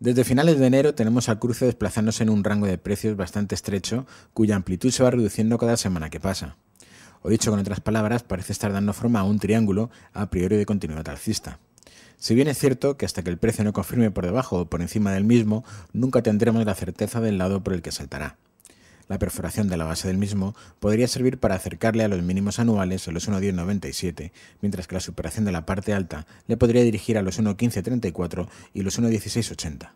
Desde finales de enero tenemos al cruce desplazándose en un rango de precios bastante estrecho, cuya amplitud se va reduciendo cada semana que pasa. O dicho con otras palabras, parece estar dando forma a un triángulo a priori de continuidad alcista. Si bien es cierto que hasta que el precio no confirme por debajo o por encima del mismo, nunca tendremos la certeza del lado por el que saltará la perforación de la base del mismo podría servir para acercarle a los mínimos anuales a los 1.1097, mientras que la superación de la parte alta le podría dirigir a los 1.1534 y los 1.1680.